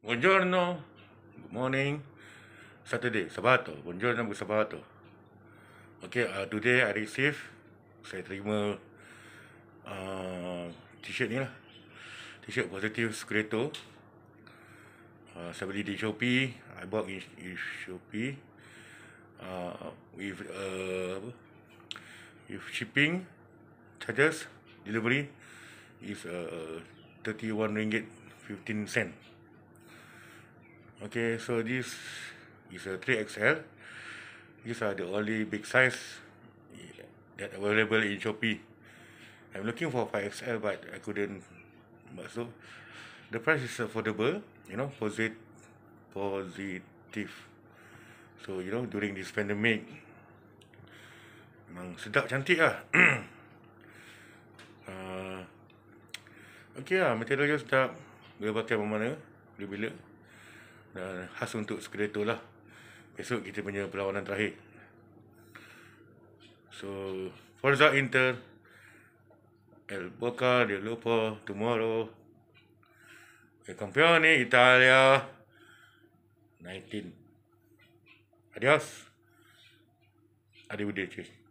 Buongiorno. Good morning. Saturday, Sabato. Buongiorno, Bu Sabato. Okay, uh, today I receive, saya terima uh, t-shirt ni lah. T-shirt positive Secreto. Uh, saya beli di Shopee. I bought in, in Shopee. Uh, with, uh, with shipping charges, delivery is uh, 31 ringgit 15 cent. Okay, so this is a 3XL. These are the only big size that available in Shopee. I'm looking for 5XL but I couldn't but so the price is affordable, you know, posit positive. So, you know, during this pandemic, memang sedap cantik lah. Uh, okay lah, material dia sedap. Boleh pakai mana-mana, bila-bila dan khas untuk segera lah. besok kita punya perlawanan terakhir so Forza Inter El Boca di Lupa tomorrow El Campione Italia 19 Adios Adi Budi Cik